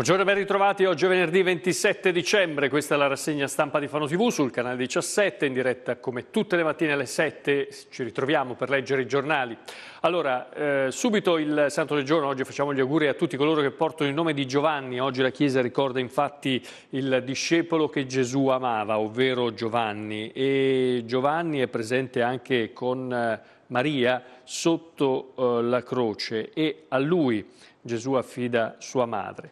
Buongiorno e ben ritrovati, oggi è venerdì 27 dicembre, questa è la rassegna stampa di Fano TV sul canale 17, in diretta come tutte le mattine alle 7, ci ritroviamo per leggere i giornali. Allora, eh, subito il Santo del Giorno, oggi facciamo gli auguri a tutti coloro che portano il nome di Giovanni, oggi la Chiesa ricorda infatti il discepolo che Gesù amava, ovvero Giovanni, e Giovanni è presente anche con eh, Maria sotto eh, la croce e a lui... Gesù affida sua madre.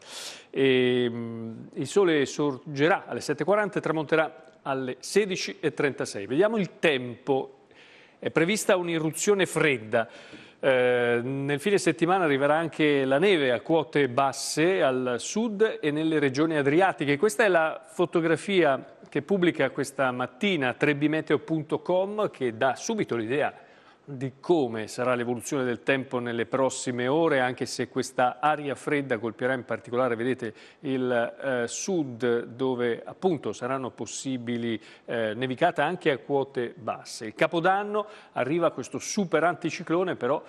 E, ehm, il sole sorgerà alle 7.40 e tramonterà alle 16.36. Vediamo il tempo. È prevista un'irruzione fredda. Eh, nel fine settimana arriverà anche la neve a quote basse al sud e nelle regioni adriatiche. Questa è la fotografia che pubblica questa mattina trebimeteo.com che dà subito l'idea di come sarà l'evoluzione del tempo nelle prossime ore, anche se questa aria fredda colpirà in particolare, vedete, il eh, sud dove appunto saranno possibili eh, nevicate anche a quote basse. Il capodanno arriva questo super anticiclone, però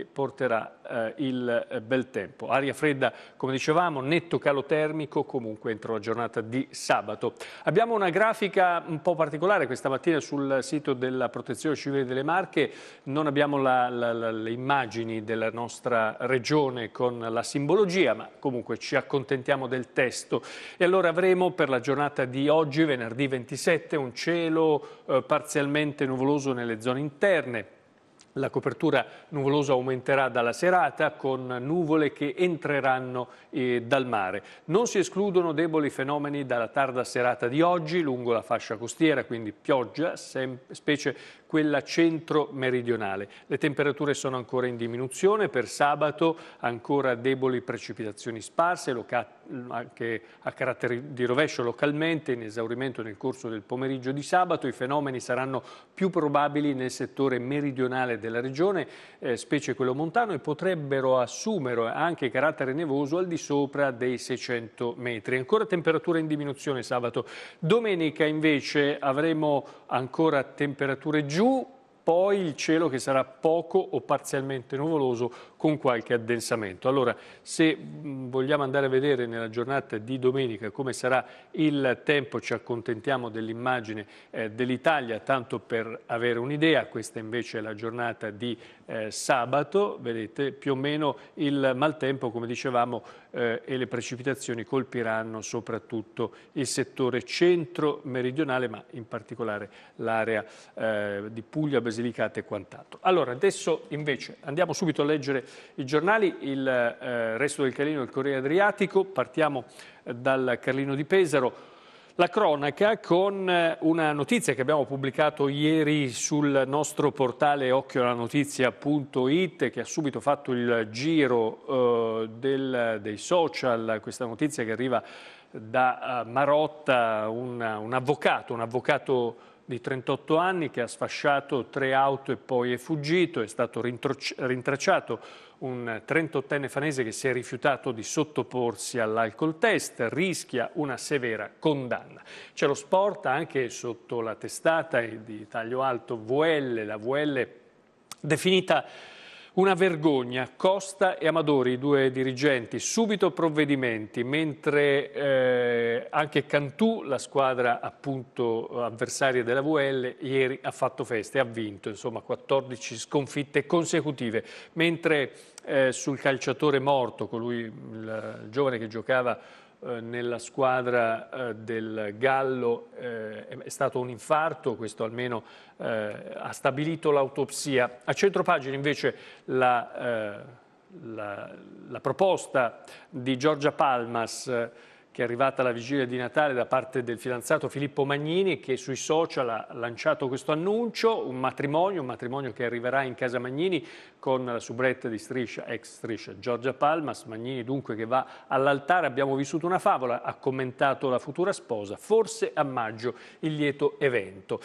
che porterà eh, il eh, bel tempo. Aria fredda, come dicevamo, netto calo termico comunque entro la giornata di sabato. Abbiamo una grafica un po' particolare questa mattina sul sito della Protezione Civile delle Marche, non abbiamo la, la, la, le immagini della nostra regione con la simbologia, ma comunque ci accontentiamo del testo. E allora avremo per la giornata di oggi, venerdì 27, un cielo eh, parzialmente nuvoloso nelle zone interne, la copertura nuvolosa aumenterà dalla serata con nuvole che entreranno eh, dal mare. Non si escludono deboli fenomeni dalla tarda serata di oggi lungo la fascia costiera, quindi pioggia, specie quella centro-meridionale. Le temperature sono ancora in diminuzione, per sabato ancora deboli precipitazioni sparse, anche a carattere di rovescio localmente, in esaurimento nel corso del pomeriggio di sabato. I fenomeni saranno più probabili nel settore meridionale della regione, eh, specie quello montano, e potrebbero assumere anche carattere nevoso al di sopra dei 600 metri. Ancora temperature in diminuzione sabato. Domenica invece avremo ancora temperature giuste giù, poi il cielo che sarà poco o parzialmente nuvoloso con qualche addensamento. Allora, se mm, vogliamo andare a vedere nella giornata di domenica come sarà il tempo, ci accontentiamo dell'immagine eh, dell'Italia, tanto per avere un'idea, questa invece è la giornata di eh, sabato, vedete più o meno il maltempo, come dicevamo, eh, e le precipitazioni colpiranno soprattutto il settore centro-meridionale, ma in particolare l'area eh, di Puglia, Basilicata e quant'altro. Allora, adesso invece andiamo subito a leggere i giornali, il eh, resto del Carlino e il Corriere Adriatico, partiamo eh, dal Carlino di Pesaro. La cronaca con eh, una notizia che abbiamo pubblicato ieri sul nostro portale occhiolanotizia.it che ha subito fatto il giro eh, del, dei social, questa notizia che arriva da eh, Marotta, una, un avvocato, un avvocato di 38 anni che ha sfasciato tre auto e poi è fuggito, è stato rintracciato un 38enne fanese che si è rifiutato di sottoporsi all'alcol test, rischia una severa condanna. C'è lo sport anche sotto la testata di taglio alto VL, la VL definita una vergogna. Costa e Amadori, i due dirigenti, subito provvedimenti, mentre eh, anche Cantù, la squadra appunto avversaria della VL, ieri ha fatto festa e ha vinto, insomma 14 sconfitte consecutive, mentre eh, sul calciatore morto, colui, il, il giovane che giocava eh, nella squadra eh, del Gallo eh, è stato un infarto, questo almeno ha stabilito l'autopsia. A centropagina invece la, la, la proposta di Giorgia Palmas che è arrivata la vigilia di Natale da parte del fidanzato Filippo Magnini che sui social ha lanciato questo annuncio, un matrimonio, un matrimonio che arriverà in casa Magnini con la subretta di striscia, ex striscia Giorgia Palmas, Magnini dunque che va all'altare, abbiamo vissuto una favola, ha commentato la futura sposa, forse a maggio il lieto evento.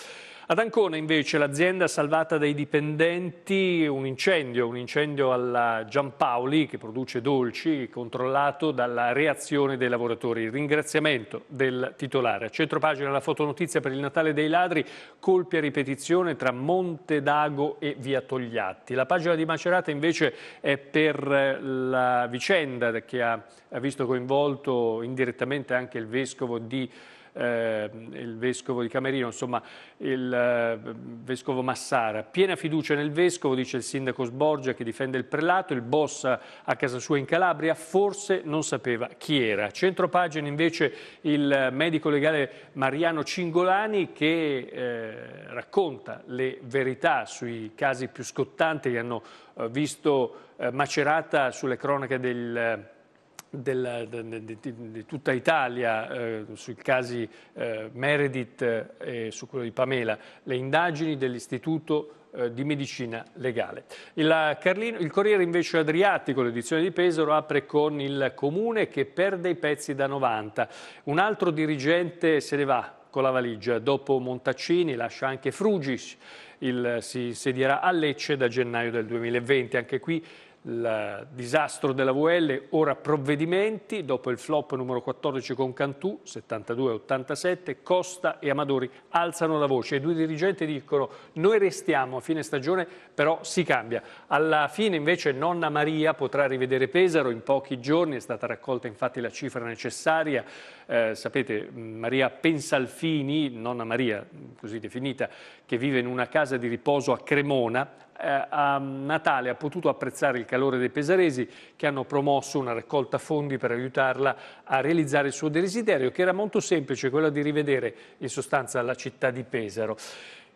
Ad Ancona invece l'azienda salvata dai dipendenti un incendio, un incendio alla Giampaoli che produce dolci controllato dalla reazione dei lavoratori il ringraziamento del titolare. A centro pagina la fotonotizia per il Natale dei ladri, colpi a ripetizione tra Monte Dago e Via Togliatti. La pagina di Macerata invece è per eh, la vicenda che ha visto coinvolto indirettamente anche il vescovo di eh, il vescovo di Camerino, insomma il eh, vescovo Massara. Piena fiducia nel vescovo, dice il sindaco Sborgia che difende il prelato, il boss a casa sua in Calabria, forse non sapeva chi era. Centro pagina invece il medico legale Mariano Cingolani che eh, racconta le verità sui casi più scottanti che hanno eh, visto eh, macerata sulle cronache del della, di, di, di, tutta Italia eh, sui casi eh, Meredith eh, e su quello di Pamela, le indagini dell'Istituto eh, di medicina legale. Il, eh, Carlino, il Corriere invece Adriatico, l'edizione di Pesaro, apre con il comune che perde i pezzi da 90. Un altro dirigente se ne va con la valigia. Dopo Montaccini lascia anche Frugis. Il, si sedierà a Lecce da gennaio del 2020. Anche qui il disastro della VL, ora provvedimenti, dopo il flop numero 14 con Cantù, 72-87, Costa e Amadori alzano la voce. I due dirigenti dicono noi restiamo a fine stagione, però si cambia. Alla fine invece nonna Maria potrà rivedere Pesaro in pochi giorni, è stata raccolta infatti la cifra necessaria, eh, sapete, Maria Pensalfini, nonna Maria, così definita, che vive in una casa di riposo a Cremona, eh, a Natale ha potuto apprezzare il calore dei pesaresi che hanno promosso una raccolta fondi per aiutarla a realizzare il suo desiderio che era molto semplice, quello di rivedere in sostanza la città di Pesaro.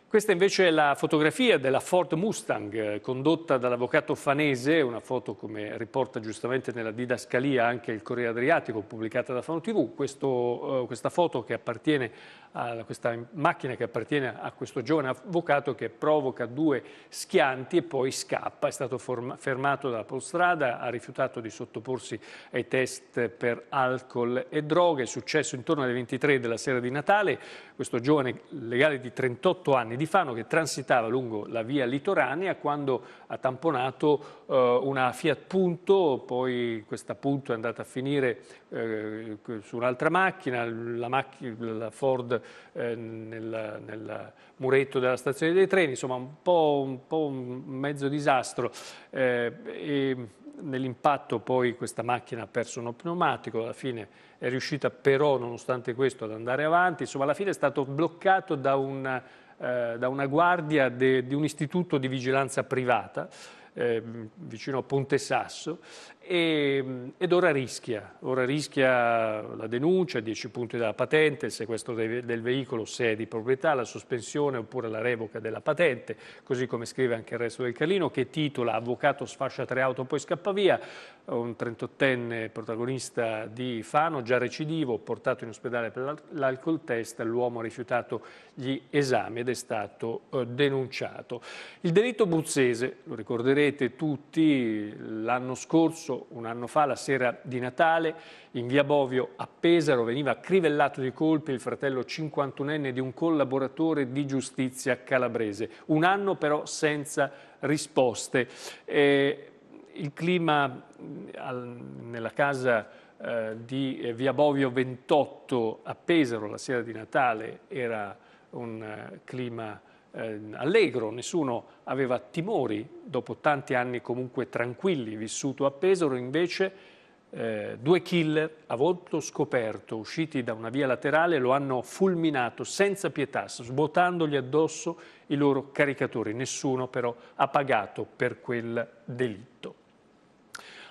Questa invece è la fotografia della Ford Mustang eh, condotta dall'avvocato Fanese, una foto come riporta giustamente nella didascalia anche il Corriere Adriatico pubblicata da Fano TV, Questo, eh, questa foto che appartiene a questa macchina che appartiene a questo giovane avvocato che provoca due schianti e poi scappa, è stato fermato dalla polstrada, ha rifiutato di sottoporsi ai test per alcol e droghe, è successo intorno alle 23 della sera di Natale, questo giovane legale di 38 anni Fano, di Fano che transitava lungo la via litoranea quando ha tamponato eh, una Fiat Punto, poi questa Punto è andata a finire eh, su un'altra macchina, la, macchina, la Ford eh, nel, nel muretto della stazione dei treni, insomma un po' un, po un mezzo disastro. Eh, e, nell'impatto poi questa macchina ha perso uno pneumatico, alla fine è riuscita però nonostante questo ad andare avanti, insomma alla fine è stato bloccato da un eh, da una guardia de, di un istituto di vigilanza privata eh, vicino a Ponte Sasso e, ed ora rischia, ora rischia la denuncia, 10 punti della patente, il sequestro de, del veicolo se è di proprietà, la sospensione oppure la revoca della patente, così come scrive anche il resto del Carlino che titola avvocato sfascia tre auto poi scappa via, un 38enne protagonista di Fano, già recidivo, portato in ospedale per l'alcol test, l'uomo ha rifiutato gli esami ed è stato eh, denunciato. Il delitto bruzzese, lo ricorderete tutti, l'anno scorso, un anno fa, la sera di Natale, in via Bovio a Pesaro veniva crivellato di colpi il fratello 51enne di un collaboratore di giustizia calabrese. Un anno però senza risposte. Eh, il clima al, nella casa eh, di eh, Via Bovio 28 a Pesaro la sera di Natale era un eh, clima eh, allegro, nessuno aveva timori dopo tanti anni comunque tranquilli vissuto a Pesaro, invece eh, due killer a volto scoperto usciti da una via laterale lo hanno fulminato senza pietà, svuotandogli addosso i loro caricatori. Nessuno però ha pagato per quel delitto.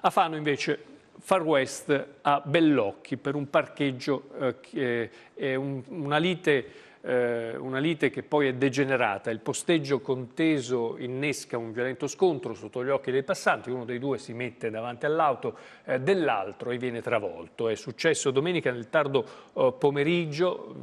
A Fano invece Far West a Bellocchi per un parcheggio, eh, eh è un, una, lite, eh, una lite che poi è degenerata. Il posteggio conteso innesca un violento scontro sotto gli occhi dei passanti, uno dei due si mette davanti all'auto eh, dell'altro e viene travolto. È successo domenica nel tardo pomeriggio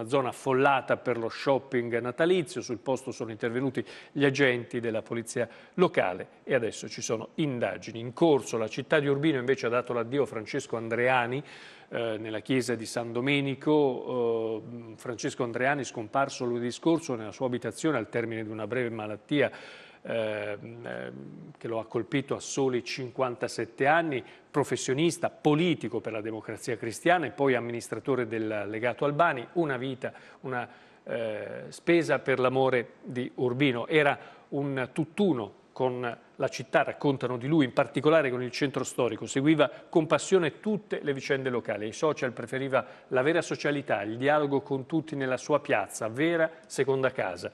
una zona affollata per lo shopping natalizio. Sul posto sono intervenuti gli agenti della polizia locale e adesso ci sono indagini in corso. La città di Urbino invece ha dato l'addio a Francesco Andreani eh, nella chiesa di San Domenico. Eh, Francesco Andreani scomparso lunedì scorso nella sua abitazione al termine di una breve malattia Ehm, ehm, che lo ha colpito a soli 57 anni, professionista, politico per la democrazia cristiana e poi amministratore del legato Albani, una vita, una eh, spesa per l'amore di Urbino. Era un tutt'uno con la città raccontano di lui, in particolare con il centro storico. Seguiva con passione tutte le vicende locali. I social preferiva la vera socialità, il dialogo con tutti nella sua piazza, vera seconda casa.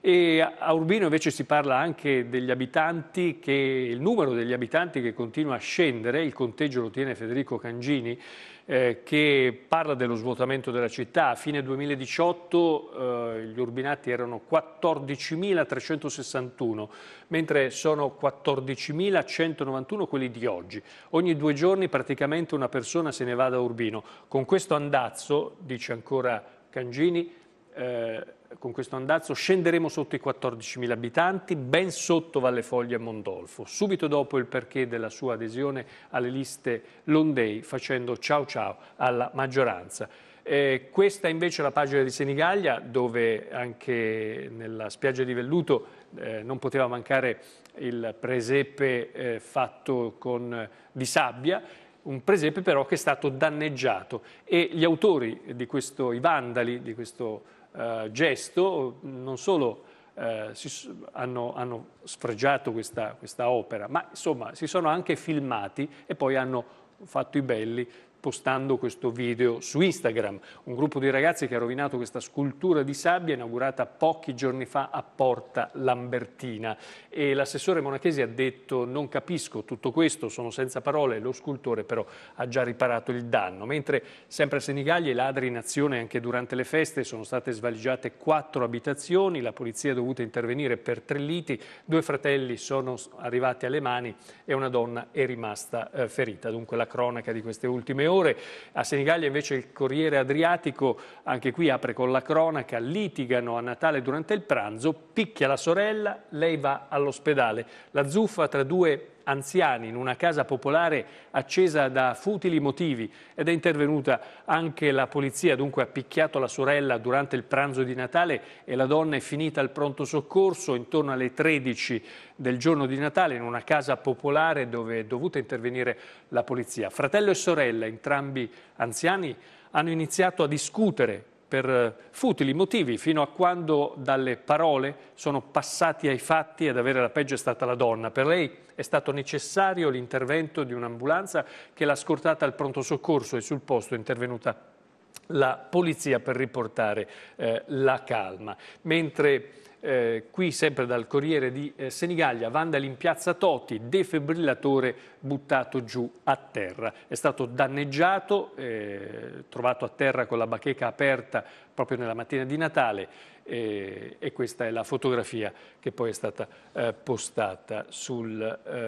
E a Urbino invece si parla anche degli abitanti, che, il numero degli abitanti che continua a scendere, il conteggio lo tiene Federico Cangini, eh, che parla dello svuotamento della città. A fine 2018 eh, gli urbinati erano 14.361, mentre sono 14.000. 14.191 quelli di oggi. Ogni due giorni praticamente una persona se ne va da Urbino. Con questo andazzo, dice ancora Cangini, eh, con questo andazzo scenderemo sotto i 14.000 abitanti, ben sotto Valle Foglia e Mondolfo, subito dopo il perché della sua adesione alle liste Londei facendo ciao ciao alla maggioranza. Eh, questa invece è la pagina di Senigallia dove anche nella spiaggia di Velluto eh, non poteva mancare il presepe eh, fatto con, eh, di sabbia, un presepe però che è stato danneggiato e gli autori di questo, i vandali di questo eh, gesto non solo eh, si, hanno, hanno, sfregiato questa, questa opera, ma insomma si sono anche filmati e poi hanno fatto i belli postando questo video su Instagram. Un gruppo di ragazzi che ha rovinato questa scultura di sabbia inaugurata pochi giorni fa a Porta Lambertina. E l'assessore Monachesi ha detto non capisco tutto questo, sono senza parole, lo scultore però ha già riparato il danno. Mentre sempre a Senigallia i ladri in azione anche durante le feste sono state svaligiate quattro abitazioni, la polizia è dovuta intervenire per tre liti, due fratelli sono arrivati alle mani e una donna è rimasta eh, ferita. Dunque la cronaca di queste ultime ore minore. A Senigallia invece il Corriere Adriatico, anche qui apre con la cronaca, litigano a Natale durante il pranzo, picchia la sorella, lei va all'ospedale. La zuffa tra due anziani in una casa popolare accesa da futili motivi ed è intervenuta anche la polizia, dunque ha picchiato la sorella durante il pranzo di Natale e la donna è finita al pronto soccorso intorno alle 13 del giorno di Natale in una casa popolare dove è dovuta intervenire la polizia. Fratello e sorella, entrambi anziani, hanno iniziato a discutere per eh, futili motivi, fino a quando dalle parole sono passati ai fatti ad avere la peggio è stata la donna. Per lei è stato necessario l'intervento di un'ambulanza che l'ha scortata al pronto soccorso e sul posto è intervenuta la polizia per riportare eh, la calma. Mentre eh, qui sempre dal Corriere di eh, Senigallia, vandali in piazza Toti, defibrillatore buttato giù a terra. È stato danneggiato, eh, trovato a terra con la bacheca aperta proprio nella mattina di Natale e, e questa è la fotografia che poi è stata eh, postata sul,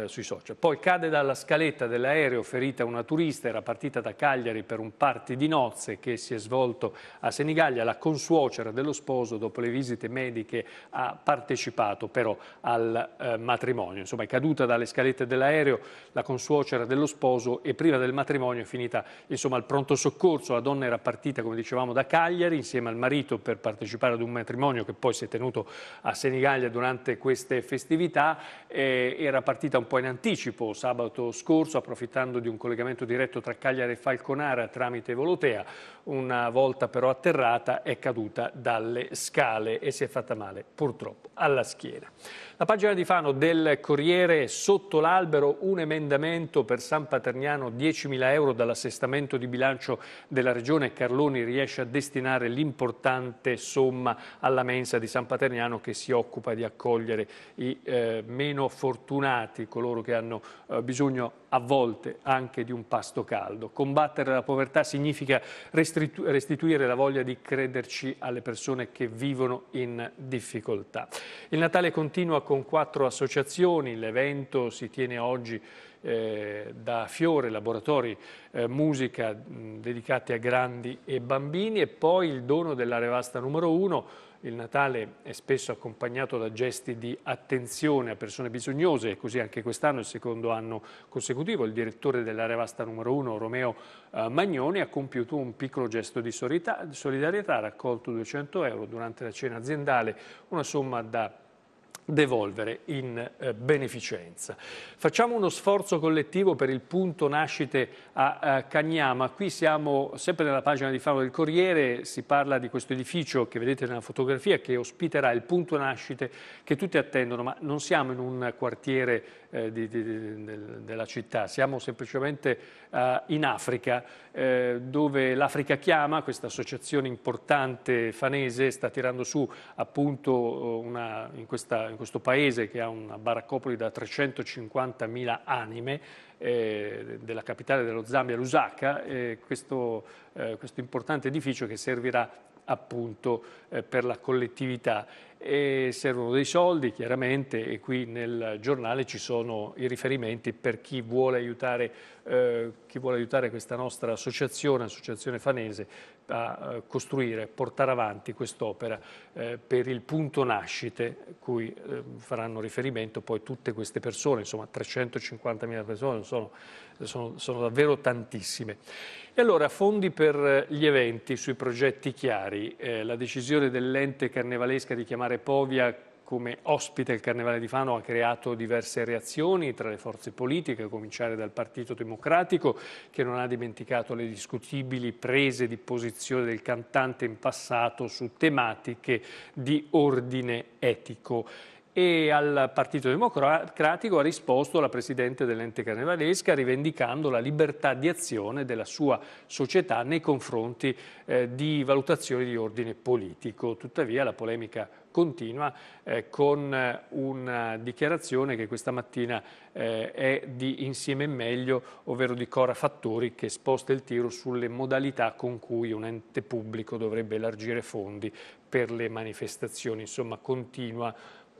eh, sui social. Poi cade dalla scaletta dell'aereo ferita una turista, era partita da Cagliari per un party di nozze che si è svolto a Senigallia, la consuocera dello sposo dopo le visite mediche ha partecipato però al eh, matrimonio, insomma è caduta dalle scalette dell'aereo la consuocera dello sposo e prima del matrimonio è finita insomma al pronto soccorso, la donna era partita come dicevamo da Cagliari insieme insieme al marito per partecipare ad un matrimonio che poi si è tenuto a Senigallia durante queste festività. Eh, era partita un po' in anticipo sabato scorso approfittando di un collegamento diretto tra Cagliari e Falconara tramite Volotea. Una volta però atterrata è caduta dalle scale e si è fatta male purtroppo alla schiena. La pagina di Fano del Corriere sotto l'albero un emendamento per San Paterniano 10.000 euro dall'assestamento di bilancio della Regione Carloni riesce a destinare l'importanza importante somma alla mensa di San Paterniano che si occupa di accogliere i eh, meno fortunati, coloro che hanno eh, bisogno a volte anche di un pasto caldo. Combattere la povertà significa restritu restituire la voglia di crederci alle persone che vivono in difficoltà. Il Natale continua con quattro associazioni, l'evento si tiene oggi eh, da Fiore, laboratori eh, musica mh, dedicati a grandi e bambini e poi il dono della revasta numero uno. Il Natale è spesso accompagnato da gesti di attenzione a persone bisognose e così anche quest'anno, il secondo anno consecutivo, il direttore dell'area vasta numero 1, Romeo eh, Magnoni, ha compiuto un piccolo gesto di solidarietà, ha raccolto 200 euro durante la cena aziendale, una somma da devolvere in eh, beneficenza. Facciamo uno sforzo collettivo per il punto nascite a, a Cagnama, qui siamo sempre nella pagina di Fano del Corriere, si parla di questo edificio che vedete nella fotografia che ospiterà il punto nascite che tutti attendono, ma non siamo in un quartiere eh, di, di, del, della città, siamo semplicemente eh, in Africa eh, dove l'Africa Chiama, questa associazione importante fanese, sta tirando su appunto una, in, questa, in, questo paese che ha una baraccopoli da 350.000 anime eh, della capitale dello Zambia, Lusaka, questo, eh, questo importante edificio che servirà appunto eh, per la collettività e servono dei soldi chiaramente e qui nel giornale ci sono i riferimenti per chi vuole aiutare eh, chi vuole aiutare questa nostra associazione, associazione fanese, a eh, costruire, portare avanti quest'opera eh, per il punto nascite cui eh, faranno riferimento poi tutte queste persone, insomma 350.000 persone, sono, sono, sono davvero tantissime. E allora, fondi per gli eventi sui progetti chiari, eh, la decisione dell'ente carnevalesca di chiamare Povia come ospite il Carnevale di Fano ha creato diverse reazioni tra le forze politiche, a cominciare dal Partito Democratico che non ha dimenticato le discutibili prese di posizione del cantante in passato su tematiche di ordine etico e al Partito Democratico ha risposto la Presidente dell'ente carnevalesca rivendicando la libertà di azione della sua società nei confronti eh, di valutazioni di ordine politico. Tuttavia la polemica continua eh, con eh, una dichiarazione che questa mattina eh, è di Insieme Meglio, ovvero di Cora Fattori, che sposta il tiro sulle modalità con cui un ente pubblico dovrebbe elargire fondi per le manifestazioni. Insomma, continua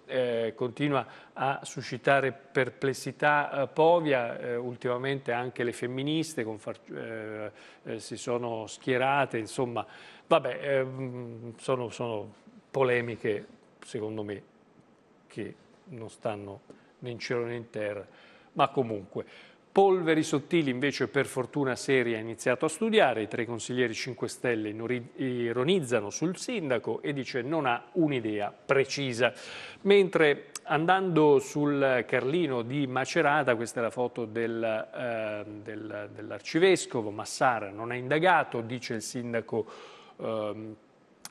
eh, continua a suscitare perplessità eh, Povia, eh, ultimamente anche le femministe eh, eh, si sono schierate, insomma, vabbè, ehm, sono, sono polemiche secondo me che non stanno né in cielo né in terra, ma comunque... Polveri Sottili invece per fortuna seria ha iniziato a studiare, i tre consiglieri 5 Stelle ironizzano sul sindaco e dice non ha un'idea precisa. Mentre andando sul Carlino di Macerata, questa è la foto del, eh, del, dell'arcivescovo, Massara non è indagato, dice il sindaco eh,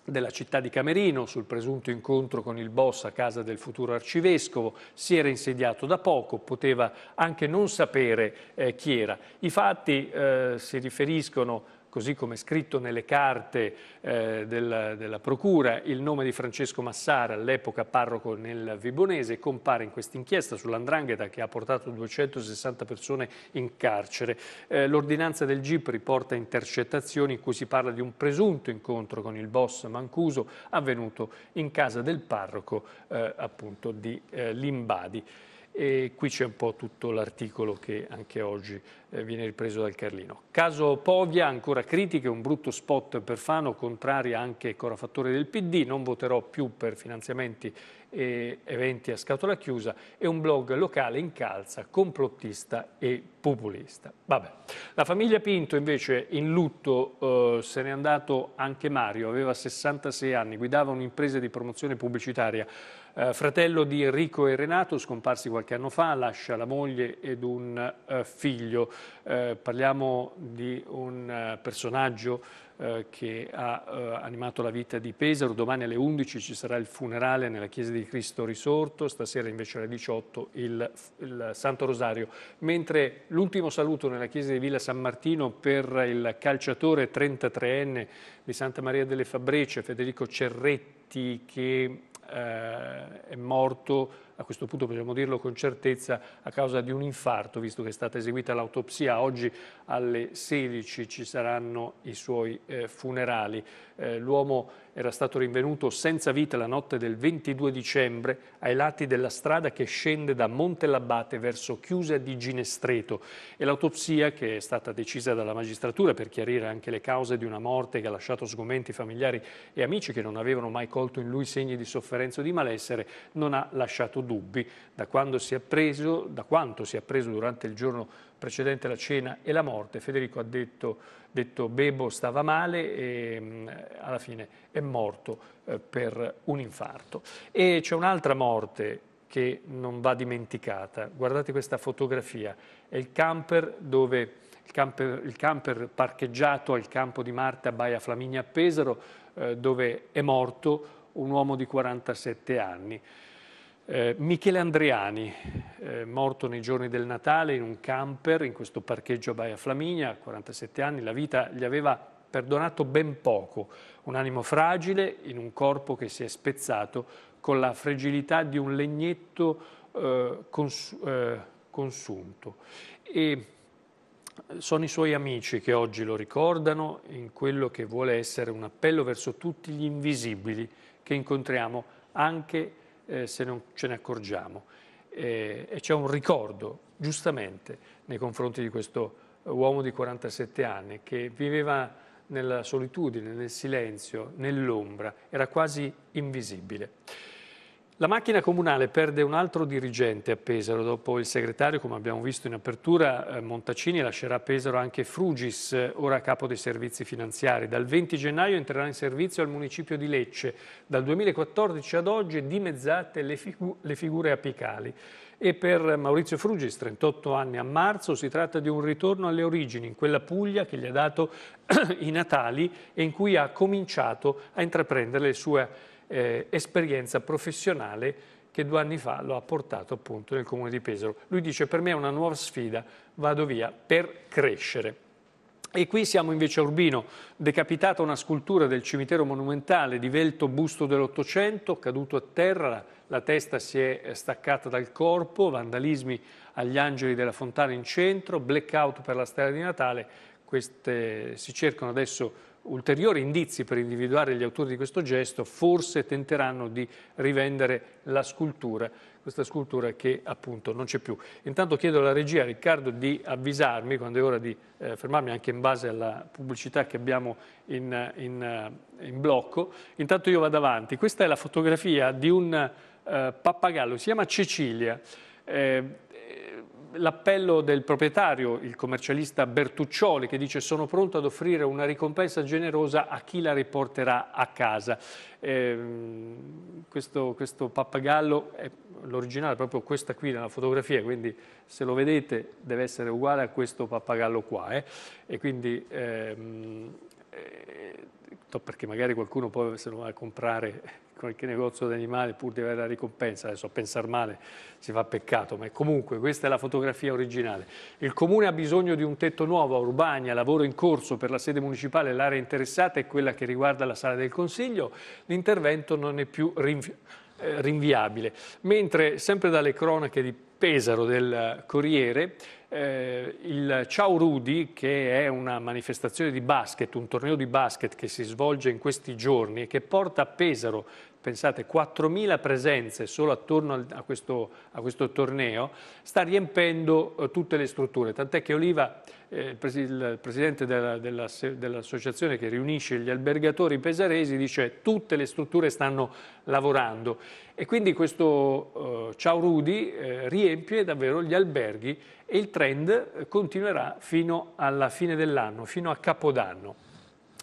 della città di Camerino sul presunto incontro con il boss a casa del futuro arcivescovo, si era insediato da poco, poteva anche non sapere eh, chi era. I fatti eh, si riferiscono così come scritto nelle carte eh, della, della, Procura, il nome di Francesco Massara, all'epoca parroco nel Vibonese, compare in questa inchiesta sull'Andrangheta che ha portato 260 persone in carcere. Eh, l'ordinanza del GIP riporta intercettazioni in cui si parla di un presunto incontro con il boss Mancuso avvenuto in casa del parroco eh, appunto di eh, Limbadi e qui c'è un po' tutto l'articolo che anche oggi eh, viene ripreso dal Carlino. Caso Povia, ancora critiche, un brutto spot per Fano, contraria anche corafattore del PD, non voterò più per finanziamenti e eventi a scatola chiusa e un blog locale in calza, complottista e populista. Vabbè. La famiglia Pinto invece in lutto eh, se n'è andato anche Mario, aveva 66 anni, guidava un'impresa di promozione pubblicitaria eh, fratello di Enrico e Renato, scomparsi qualche anno fa, lascia la moglie ed un eh, figlio. Eh, parliamo di un eh, personaggio eh, che ha eh, animato la vita di Pesaro. Domani alle 11 ci sarà il funerale nella Chiesa di Cristo Risorto, stasera invece alle 18 il, il Santo Rosario. Mentre l'ultimo saluto nella Chiesa di Villa San Martino per il calciatore 33enne di Santa Maria delle Fabrece, Federico Cerretti, che eh, è morto a questo punto possiamo dirlo con certezza, a causa di un infarto, visto che è stata eseguita l'autopsia. Oggi alle 16 ci saranno i suoi eh, funerali. Eh, L'uomo era stato rinvenuto senza vita la notte del 22 dicembre ai lati della strada che scende da Montelabbate verso Chiusa di Ginestreto e l'autopsia, che è stata decisa dalla magistratura per chiarire anche le cause di una morte che ha lasciato sgomenti familiari e amici che non avevano mai colto in lui segni di sofferenza o di malessere, non ha lasciato dubbi da, si appreso, da quanto si è appreso durante il giorno precedente la cena e la morte. Federico ha detto, detto Bebo stava male e mh, mm, alla fine è morto eh, per un infarto. E c'è un'altra morte che non va dimenticata. Guardate questa fotografia, è il camper, dove, il camper, il camper parcheggiato al campo di Marte a Baia Flaminia a Pesaro eh, dove è morto un uomo di 47 anni. Eh, Michele Andriani, eh, morto nei giorni del Natale in un camper in questo parcheggio a Baia Flaminia, a 47 anni, la vita gli aveva perdonato ben poco, un animo fragile in un corpo che si è spezzato con la fragilità di un legnetto eh, cons eh, consunto. E sono i suoi amici che oggi lo ricordano in quello che vuole essere un appello verso tutti gli invisibili che incontriamo anche eh, se non ce ne accorgiamo. Eh, e c'è un ricordo, giustamente, nei confronti di questo uomo di 47 anni che viveva nella solitudine, nel silenzio, nell'ombra, era quasi invisibile. La macchina comunale perde un altro dirigente a Pesaro, dopo il segretario, come abbiamo visto in apertura, eh, Montacini lascerà a Pesaro anche Frugis, eh, ora capo dei servizi finanziari. Dal 20 gennaio entrerà in servizio al municipio di Lecce. Dal 2014 ad oggi dimezzate le, figu le figure apicali. E per Maurizio Frugis, 38 anni a marzo, si tratta di un ritorno alle origini, in quella Puglia che gli ha dato i natali e in cui ha cominciato a intraprendere le sue attività eh, esperienza professionale che due anni fa lo ha portato appunto nel comune di Pesaro. Lui dice per me è una nuova sfida, vado via per crescere. E qui siamo invece a Urbino, decapitata una scultura del cimitero monumentale di Velto Busto dell'Ottocento, caduto a terra, la testa si è eh, staccata dal corpo, vandalismi agli angeli della fontana in centro, blackout per la stella di Natale, queste eh, si cercano adesso ulteriori indizi per individuare gli autori di questo gesto, forse tenteranno di rivendere la scultura, questa scultura che appunto non c'è più. Intanto chiedo alla regia Riccardo di avvisarmi quando è ora di eh, fermarmi anche in base alla pubblicità che abbiamo in, in, eh, in, blocco. Intanto io vado avanti. Questa è la fotografia di un eh, pappagallo, si chiama Cecilia. Eh, l'appello del proprietario, il commercialista Bertuccioli, che dice sono pronto ad offrire una ricompensa generosa a chi la riporterà a casa. Eh, questo, questo, pappagallo è proprio questa qui nella fotografia, quindi se lo vedete deve essere uguale a questo pappagallo qua. Eh? E quindi... Ehm, eh, perché magari qualcuno poi se lo va a comprare qualche negozio di animali pur di avere la ricompensa, adesso a pensare male si fa peccato, ma comunque questa è la fotografia originale. Il Comune ha bisogno di un tetto nuovo a Urbania, lavoro in corso per la sede municipale, l'area interessata è quella che riguarda la sala del Consiglio, l'intervento non è più rinvi eh, rinviabile. Mentre sempre dalle cronache di Pesaro del Corriere eh, il Ciao Rudy, che è una manifestazione di basket, un torneo di basket che si svolge in questi giorni e che porta a Pesaro, pensate, 4.000 presenze solo attorno al, a, questo, a questo, torneo, sta riempendo eh, tutte le strutture. Tant'è che Oliva, eh, il, presi il, presidente dell'associazione dell che riunisce gli albergatori pesaresi, dice che tutte le strutture stanno lavorando. E quindi questo eh, Ciao Rudy eh, riempie davvero gli alberghi e il trend continuerà fino alla fine dell'anno, fino a Capodanno.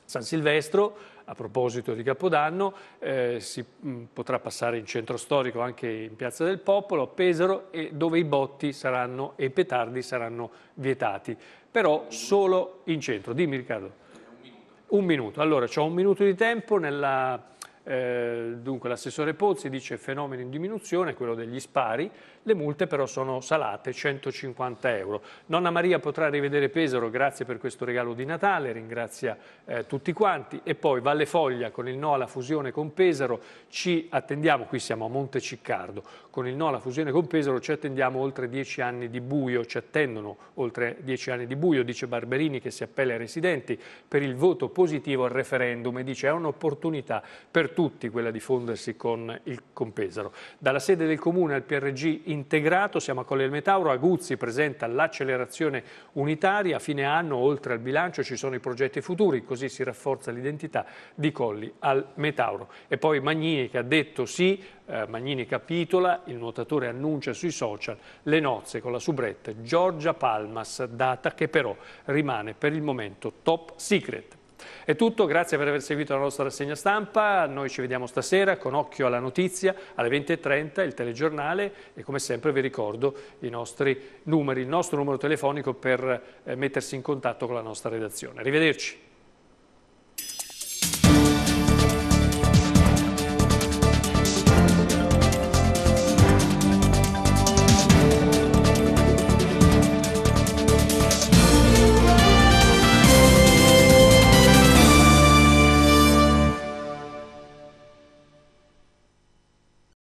San Silvestro a proposito di Capodanno, eh, si mh, mm, potrà passare in centro storico anche in Piazza del Popolo, a Pesaro, dove i botti saranno, e i petardi saranno vietati, però solo in centro. Dimmi Riccardo. Un minuto. Un minuto. Allora, ho un minuto di tempo nella, eh, dunque l'assessore Pozzi dice fenomeno in diminuzione, quello degli spari, le multe però sono salate, 150 euro. Nonna Maria potrà rivedere Pesaro, grazie per questo regalo di Natale, ringrazia eh, tutti quanti. E poi Valle Foglia con il no alla fusione con Pesaro, ci attendiamo, qui siamo a Monte Ciccardo, con il no alla fusione con Pesaro ci attendiamo oltre dieci anni di buio, ci attendono oltre dieci anni di buio, dice Barberini che si appella ai residenti per il voto positivo al referendum e dice è un'opportunità per tutti quella di fondersi con, il, con Pesaro. Dalla sede del comune al PRG in integrato, siamo a Colle del Metauro, Aguzzi presenta l'accelerazione unitaria, a fine anno oltre al bilancio ci sono i progetti futuri, così si rafforza l'identità di Colli al Metauro. E poi Magnini che ha detto sì, eh, Magnini capitola, il nuotatore annuncia sui social le nozze con la soubrette Giorgia Palmas, data che però rimane per il momento top secret. È tutto, grazie per aver seguito la nostra rassegna stampa, noi ci vediamo stasera con occhio alla notizia alle 20.30 il telegiornale e come sempre vi ricordo i nostri numeri, il nostro numero telefonico per eh, mettersi in contatto con la nostra redazione. Arrivederci.